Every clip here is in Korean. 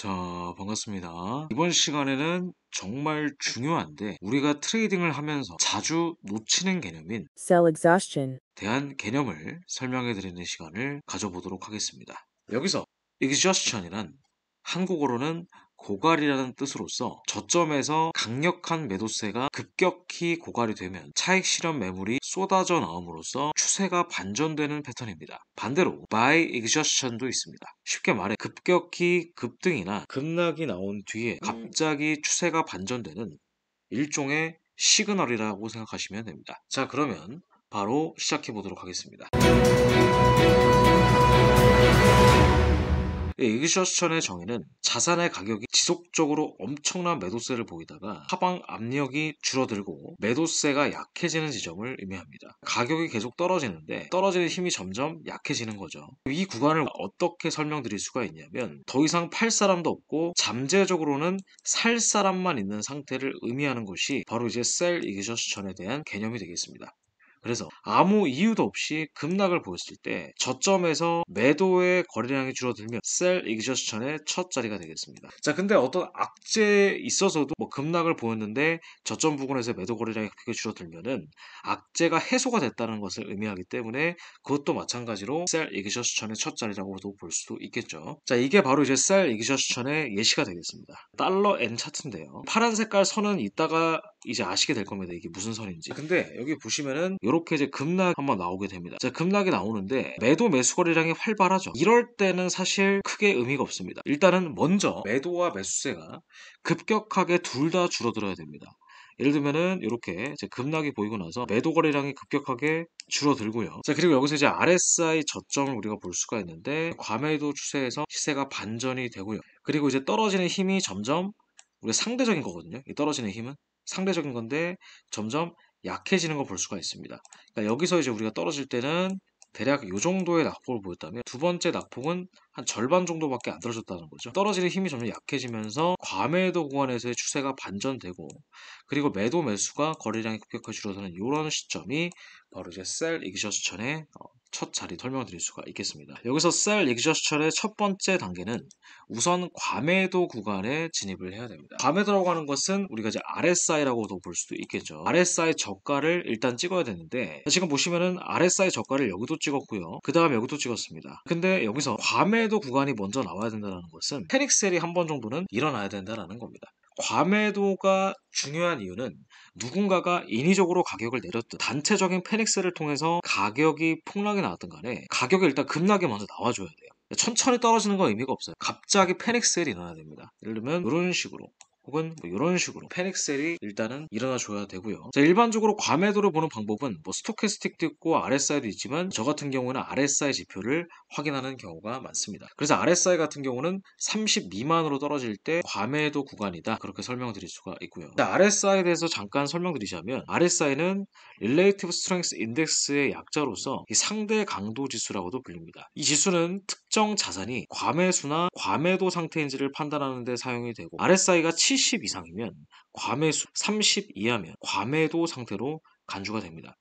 자, 반갑습니다. 이번 시간에는 정말 중요한데 우리가 트레이딩을 하면서 자주 놓치는 개념인 sell exhaustion 대한 개념을 설명해 드리는 시간을 가져보도록 하겠습니다. 여기서 exhaustion이란 한국어로는 고갈이라는 뜻으로써 저점에서 강력한 매도세가 급격히 고갈이 되면 차익 실현 매물이 쏟아져 나옴으로써 추세가 반전되는 패턴입니다. 반대로 buy exhaustion도 있습니다. 쉽게 말해 급격히 급등이나 급락이 나온 뒤에 음. 갑자기 추세가 반전되는 일종의 시그널이라고 생각하시면 됩니다. 자 그러면 바로 시작해 보도록 하겠습니다. 이기셔천의 예, 스 정의는 자산의 가격이 지속적으로 엄청난 매도세를 보이다가 하방 압력이 줄어들고 매도세가 약해지는 지점을 의미합니다. 가격이 계속 떨어지는데 떨어지는 힘이 점점 약해지는 거죠. 이 구간을 어떻게 설명드릴 수가 있냐면 더 이상 팔 사람도 없고 잠재적으로는 살 사람만 있는 상태를 의미하는 것이 바로 이제 셀 이기셔천에 스 대한 개념이 되겠습니다. 그래서 아무 이유도 없이 급락을 보였을 때 저점에서 매도의 거래량이 줄어들면 셀이 익저스천의 첫 자리가 되겠습니다. 자, 근데 어떤 악재에 있어서도 뭐 급락을 보였는데 저점 부근에서 매도 거래량이 크게 줄어들면은 악재가 해소가 됐다는 것을 의미하기 때문에 그것도 마찬가지로 셀이 익저스천의 첫 자리라고도 볼 수도 있겠죠. 자, 이게 바로 이제 셀이 익저스천의 예시가 되겠습니다. 달러 N 차트인데요. 파란 색깔 선은 이따가 이제 아시게 될 겁니다. 이게 무슨 선인지. 근데 여기 보시면은 이렇게 이제 급락 한번 나오게 됩니다. 자, 급락이 나오는데 매도 매수 거래량이 활발하죠. 이럴 때는 사실 크게 의미가 없습니다. 일단은 먼저 매도와 매수세가 급격하게 둘 다 줄어들어야 됩니다. 예를 들면은 이렇게 급락이 보이고 나서 매도 거래량이 급격하게 줄어들고요. 자 그리고 여기서 이제 RSI 저점을 우리가 볼 수가 있는데 과매도 추세에서 시세가 반전이 되고요. 그리고 이제 떨어지는 힘이 점점 우리 상대적인 거거든요. 이 떨어지는 힘은 상대적인 건데 점점 약해지는 걸 볼 수가 있습니다. 그러니까 여기서 이제 우리가 떨어질 때는 대략 이 정도의 낙폭을 보였다면 두 번째 낙폭은 한 절반 정도밖에 안 떨어졌다는 거죠. 떨어지는 힘이 점점 약해지면서 과매도 구간에서의 추세가 반전되고 그리고 매도 매수가 거래량이 급격하게 줄어서는 이런 시점이 바로 이제 셀 이기셔스천의 첫 자리 설명드릴 을 수가 있겠습니다. 여기서 셀 익저스철의 첫 번째 단계는 우선 과매도 구간에 진입을 해야 됩니다. 과매도라고 하는 것은 우리가 이제 RSI라고도 볼 수도 있겠죠. RSI 저가를 일단 찍어야 되는데 지금 보시면은 RSI 저가를 여기도 찍었고요. 그 다음 여기도 찍었습니다. 근데 여기서 과매도 구간이 먼저 나와야 된다는 것은 패닉셀이 한 번 정도는 일어나야 된다는 겁니다. 과매도가 중요한 이유는 누군가가 인위적으로 가격을 내렸든 단체적인 패닉스를 통해서 가격이 폭락이 나왔든 간에 가격이 일단 급락이 먼저 나와줘야 돼요. 천천히 떨어지는 건 의미가 없어요. 갑자기 패닉셀이 일어나야 됩니다. 예를 들면 이런 식으로 혹은 뭐 이런 식으로 펜엑셀이 일단은 일어나줘야 되고요. 자, 일반적으로 과매도를 보는 방법은 뭐 스토캐스틱도 있고 RSI도 있지만 저 같은 경우는 RSI 지표를 확인하는 경우가 많습니다. 그래서 RSI 같은 경우는 30 미만으로 떨어질 때 과매도 구간이다 그렇게 설명드릴 수가 있고요. 자, RSI에 대해서 잠깐 설명드리자면 RSI는 Relative Strength Index의 약자로서 상대 강도 지수라고도 불립니다. 이 지수는 특 특정 자산이 과매수나 과매도 상태인지를 판단하는 데 사용이 되고 RSI가 70 이상이면 과매수, 30 이하면 과매도 상태로 간주가 됩니다.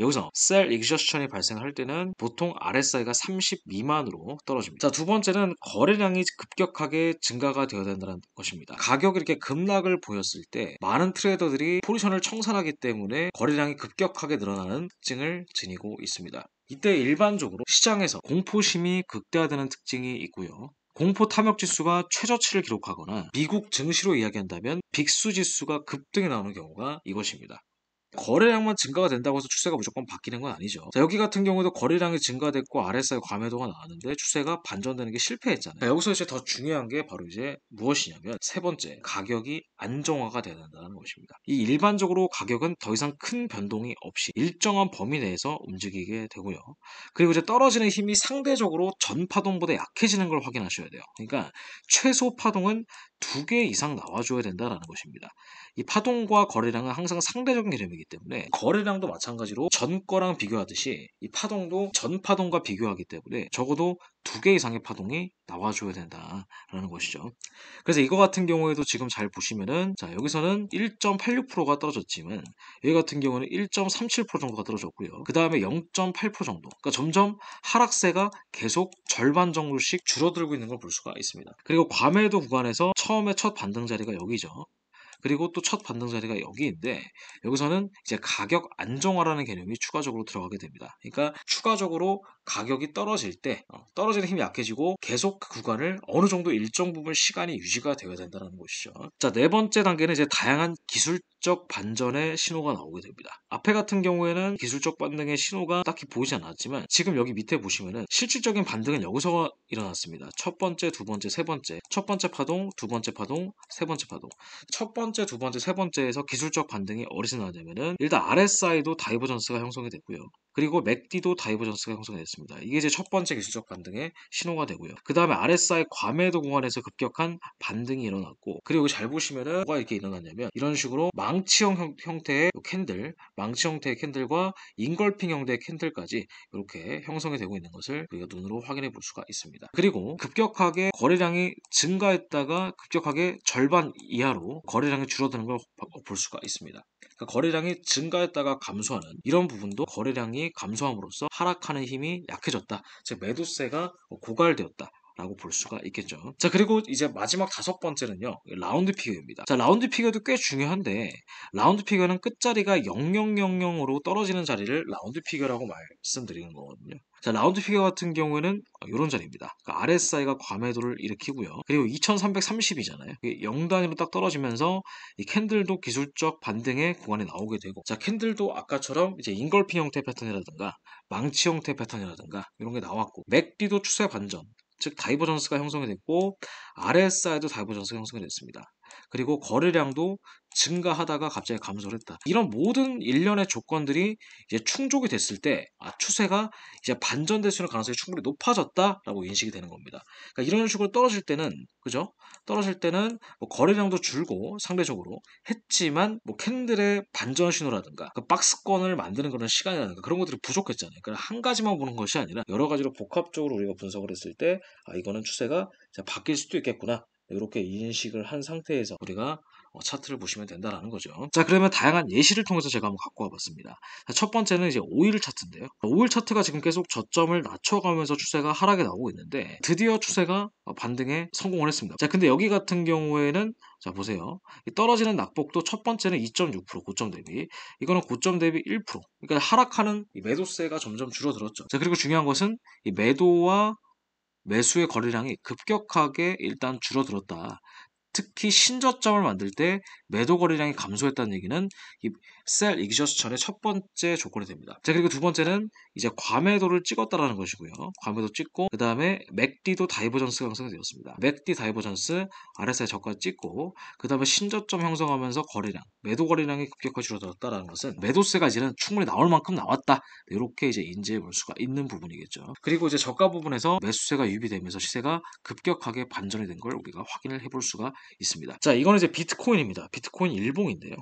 여기서 셀익셔스천이 발생할 때는 보통 RSI가 30 미만으로 떨어집니다. 자, 두 번째는 거래량이 급격하게 증가가 되어야 된다는 것입니다. 가격이 이렇게 급락을 보였을 때 많은 트레이더들이 포지션을 청산하기 때문에 거래량이 급격하게 늘어나는 특징을 지니고 있습니다. 이때 일반적으로 시장에서 공포심이 극대화되는 특징이 있고요. 공포 탐욕 지수가 최저치를 기록하거나 미국 증시로 이야기한다면 빅수 지수가 급등이 나오는 경우가 이것입니다. 거래량만 증가가 된다고 해서 추세가 무조건 바뀌는 건 아니죠. 자, 여기 같은 경우도 거래량이 증가됐고 RSI 과매도가 나왔는데 추세가 반전되는 게 실패했잖아요. 자, 여기서 이제 더 중요한 게 바로 이제 무엇이냐면 세 번째 가격이 안정화가 돼야 된다는 것입니다. 이 일반적으로 가격은 더 이상 큰 변동이 없이 일정한 범위 내에서 움직이게 되고요. 그리고 이제 떨어지는 힘이 상대적으로 전 파동보다 약해지는 걸 확인하셔야 돼요. 그러니까 최소 파동은 두 개 이상 나와줘야 된다는 것입니다. 이 파동과 거래량은 항상 상대적인 개념이기 되기 때문에 거래량도 마찬가지로 전 거랑 비교하듯이 이 파동도 전 파동과 비교하기 때문에 적어도 두 개 이상의 파동이 나와줘야 된다라는 것이죠. 그래서 이거 같은 경우에도 지금 잘 보시면은 자 여기서는 1.86%가 떨어졌지만 여기 같은 경우는 1.37% 정도가 떨어졌고요. 그 다음에 0.8% 정도. 그러니까 점점 하락세가 계속 절반 정도씩 줄어들고 있는 걸 볼 수가 있습니다. 그리고 과매도 구간에서 처음에 첫 반등 자리가 여기죠. 그리고 또 첫 반등 자리가 여기인데 여기서는 이제 가격 안정화라는 개념이 추가적으로 들어가게 됩니다. 그러니까 추가적으로 가격이 떨어질 때 어, 떨어지는 힘이 약해지고 계속 그 구간을 어느 정도 일정 부분 시간이 유지가 되어야 된다는 것이죠. 자, 네 번째 단계는 이제 다양한 기술적 반전의 신호가 나오게 됩니다. 앞에 같은 경우에는 기술적 반등의 신호가 딱히 보이지 않았지만 지금 여기 밑에 보시면은 실질적인 반등은 여기서 일어났습니다. 첫 번째, 두 번째, 세 번째, 첫 번째 파동, 두 번째 파동, 세 번째 파동. 첫 번째, 두 번째, 세 번째에서 기술적 반등이 어디서 나냐면은 일단 RSI도 다이버전스가 형성이 됐고요. 그리고 맥디도 다이버전스가 형성됐습니다. 이게 이제 첫 번째 기술적 반등의 신호가 되고요. 그 다음에 RSI 과매도 공간에서 급격한 반등이 일어났고 그리고 잘 보시면은 뭐가 이렇게 일어났냐면 이런 식으로 망치형 형, 형태의 캔들, 망치 형태의 캔들과 인걸핑 형태의 캔들까지 이렇게 형성이 되고 있는 것을 우리가 눈으로 확인해 볼 수가 있습니다. 그리고 급격하게 거래량이 증가했다가 급격하게 절반 이하로 거래량이 줄어드는 걸 볼 수가 있습니다. 그러니까 거래량이 증가했다가 감소하는 이런 부분도 거래량이 감소함으로써 하락하는 힘이 약해졌다. 즉 매도세가 고갈되었다. 라고 볼 수가 있겠죠. 자, 그리고 이제 마지막 다섯 번째는요. 라운드 피겨입니다. 자, 라운드 피겨도 꽤 중요한데 라운드 피겨는 끝자리가 0000으로 떨어지는 자리를 라운드 피겨라고 말씀드리는 거거든요. 자, 라운드 피겨 같은 경우에는 이런 자리입니다. 그러니까 RSI가 과매도를 일으키고요. 그리고 2330이잖아요. 0단위로 딱 떨어지면서 이 캔들도 기술적 반등의 구간에 나오게 되고 자, 캔들도 아까처럼 이제 인걸핑 형태 패턴이라든가 망치 형태 패턴이라든가 이런 게 나왔고 맥디도 추세 반전 즉 다이버전스가 형성이 됐고 RSI도 다이버전스가 형성이 됐습니다. 그리고 거래량도 증가하다가 갑자기 감소를 했다. 이런 모든 일련의 조건들이 이제 충족이 됐을 때 아, 추세가 이제 반전될 수 있는 가능성이 충분히 높아졌다라고 인식이 되는 겁니다. 그러니까 이런 식으로 떨어질 때는 그죠? 떨어질 때는 뭐 거래량도 줄고 상대적으로 했지만 뭐 캔들의 반전 신호라든가 그 박스권을 만드는 그런 시간이라든가 그런 것들이 부족했잖아요. 그러니까 한 가지만 보는 것이 아니라 여러 가지로 복합적으로 우리가 분석을 했을 때 아, 이거는 추세가 바뀔 수도 있겠구나. 이렇게 인식을 한 상태에서 우리가 어, 차트를 보시면 된다라는 거죠. 자 그러면 다양한 예시를 통해서 제가 한번 갖고 와봤습니다. 첫 번째는 이제 5일 차트인데요. 5일 차트가 지금 계속 저점을 낮춰가면서 추세가 하락에 나오고 있는데 드디어 추세가 어, 반등에 성공을 했습니다. 자 근데 여기 같은 경우에는 자 보세요. 떨어지는 낙폭도 첫 번째는 2.6% 고점 대비 이거는 고점 대비 1% 그러니까 하락하는 매도세가 점점 줄어들었죠. 자 그리고 중요한 것은 매도와 매수의 거래량이 급격하게 일단 줄어들었다. 특히 신저점을 만들 때 매도 거래량이 감소했다는 얘기는 이셀이기저스천의첫 번째 조건이 됩니다. 자 그리고 두 번째는 이제 과매도를 찍었다라는 것이고요. 과매도 찍고 그 다음에 맥디도 다이버전스 형성이 되었습니다. 맥디 다이버전스 RSI 저가 찍고 그 다음에 신저점 형성하면서 거래량 매도 거래량이 급격하게 줄어들었다라는 것은 매도세까지는 충분히 나올 만큼 나왔다 이렇게 이제 인지해 볼 수가 있는 부분이겠죠. 그리고 이제 저가 부분에서 매수세가 유비 되면서 시세가 급격하게 반전이 된 걸 우리가 확인을 해볼 수가 있습니다. 자, 이거는 이제 비트코인입니다. 비트코인 일봉인데요.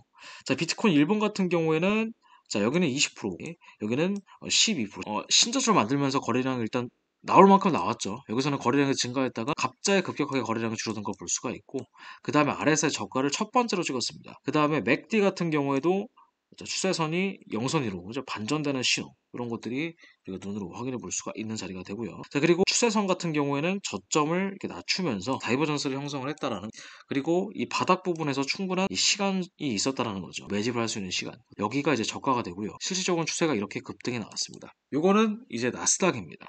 자, 비트코인 일봉 같은 경우에는 자, 여기는 20%, 여기는 12%. 어, 어 신저출 만들면서 거래량 일단 나올 만큼 나왔죠. 여기서는 거래량이 증가했다가 갑자기 급격하게 거래량이 줄어든 걸 볼 수가 있고 그 다음에 RSI 저가를 첫 번째로 찍었습니다. 그 다음에 맥디 같은 경우에도 추세선이 영선이로 반전되는 신호 이런 것들이 우리가 눈으로 확인해 볼 수가 있는 자리가 되고요. 자 그리고 추세선 같은 경우에는 저점을 이렇게 낮추면서 다이버전스를 형성을 했다라는 그리고 이 바닥 부분에서 충분한 시간이 있었다라는 거죠. 매집을 할 수 있는 시간 여기가 이제 저가가 되고요. 실질적으 추세가 이렇게 급등해 나왔습니다. 이거는 이제 나스닥입니다.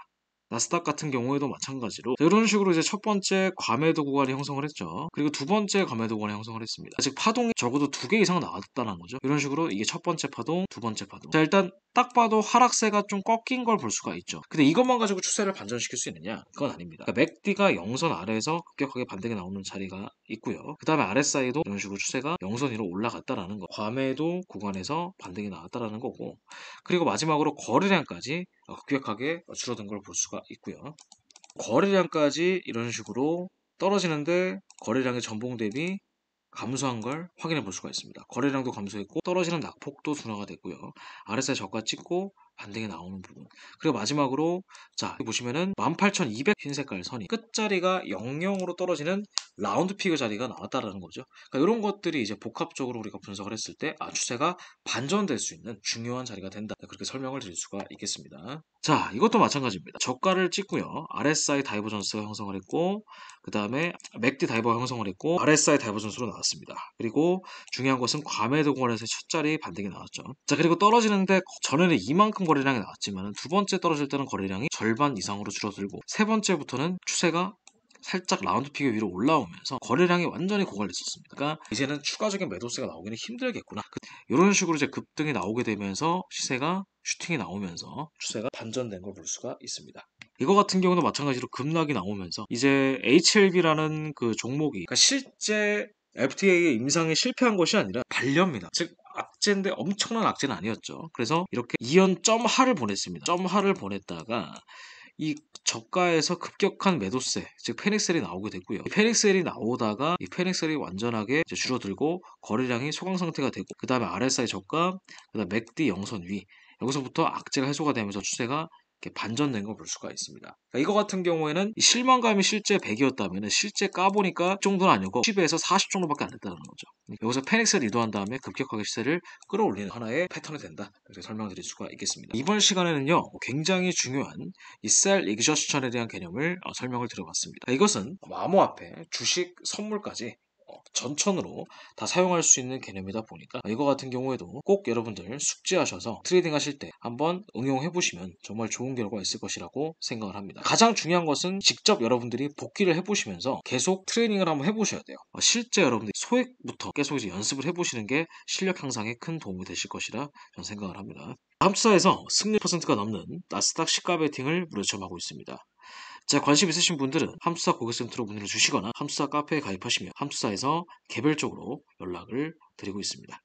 나스닥 같은 경우에도 마찬가지로 이런 식으로 이제 첫 번째 과매도 구간이 형성을 했죠. 그리고 두 번째 과매도 구간이 형성을 했습니다. 아직 파동이 적어도 두 개 이상 나왔다는 거죠. 이런 식으로 이게 첫 번째 파동, 두 번째 파동. 자 일단 딱 봐도 하락세가 좀 꺾인 걸 볼 수가 있죠. 근데 이것만 가지고 추세를 반전시킬 수 있느냐? 그건 아닙니다. 그러니까 맥디가 영선 아래에서 급격하게 반등이 나오는 자리가 있고요. 그 다음에 RSI도 이런 식으로 추세가 영선 위로 올라갔다라는 거. 과매도 구간에서 반등이 나왔다라는 거고. 그리고 마지막으로 거래량까지 어, 급격하게 줄어든 걸 볼 수가 있고요. 거래량까지 이런 식으로 떨어지는데 거래량의 전봉 대비 감소한 걸 확인해 볼 수가 있습니다. 거래량도 감소했고 떨어지는 낙폭도 둔화가 됐고요 RSI 저가 찍고 반등이 나오는 부분. 그리고 마지막으로 자 보시면은 18,200 흰색깔 선이 끝자리가 00으로 떨어지는 라운드 피그 자리가 나왔다라는 거죠. 그러니까 이런 것들이 이제 복합적으로 우리가 분석을 했을 때 아 추세가 반전될 수 있는 중요한 자리가 된다. 그렇게 설명을 드릴 수가 있겠습니다. 자 이것도 마찬가지입니다. 저가를 찍고요. RSI 다이버전스가 형성을 했고 그 다음에 맥디 다이버 형성을 했고 RSI 다이버전스로 나왔습니다. 그리고 중요한 것은 과매도권에서 첫 자리 반등이 나왔죠. 자 그리고 떨어지는데 전에는 이만큼 거래량이 나왔지만 두 번째 떨어질 때는 거래량이 절반 이상으로 줄어들고 세 번째부터는 추세가 살짝 라운드 피규어 위로 올라오면서 거래량이 완전히 고갈됐었습니다. 그러니까 이제는 추가적인 매도세가 나오기는 힘들겠구나. 이런 그 식으로 이제 급등이 나오게 되면서 시세가 슈팅이 나오면서 추세가 반전된 걸 볼 수가 있습니다. 이거 같은 경우도 마찬가지로 급락이 나오면서 이제 HLB라는 그 종목이 그러니까 실제 FTA의 임상에 실패한 것이 아니라 반려입니다. 즉 악재인데 엄청난 악재는 아니었죠. 그래서 이렇게 2연 점하를 보냈습니다. 점하를 보냈다가 이 저가에서 급격한 매도세, 즉 페닉셀이 나오게 됐고요. 페닉셀이 나오다가 이 페닉셀이 완전하게 줄어들고 거래량이 소강 상태가 되고 그 다음에 RSI 저가, 그 다음에 맥디 영선 위 여기서부터 악재가 해소가 되면서 추세가 반전된 걸 볼 수가 있습니다. 그러니까 이거 같은 경우에는 실망감이 실제 100이었다면 실제 까보니까 이 정도는 아니고 10에서 40 정도밖에 안 됐다는 거죠. 그러니까 여기서 패닉스를 유도한 다음에 급격하게 시세를 끌어올리는 하나의 패턴이 된다. 이렇게 설명드릴 수가 있겠습니다. 이번 시간에는요. 굉장히 중요한 이셀 그저스천에 대한 개념을 어, 설명을 드려봤습니다. 이것은 암호화폐, 주식, 선물까지 전천으로 다 사용할 수 있는 개념이다 보니까 이거 같은 경우에도 꼭 여러분들 숙지하셔서 트레이딩 하실 때 한번 응용해 보시면 정말 좋은 결과 있을 것이라고 생각을 합니다. 가장 중요한 것은 직접 여러분들이 복귀를 해 보시면서 계속 트레이닝을 한번 해 보셔야 돼요. 어, 실제 여러분들 소액부터 계속 이제 연습을 해 보시는 게 실력 향상에 큰 도움이 되실 것이라 저는 생각을 합니다. 다음 주사에서 승리 퍼센트가 넘는 나스닥 시가 베팅을 무료체험하고 있습니다. 자, 관심 있으신 분들은 함수사 고객센터로 문의를 주시거나 함수사 카페에 가입하시면 함수사에서 개별적으로 연락을 드리고 있습니다.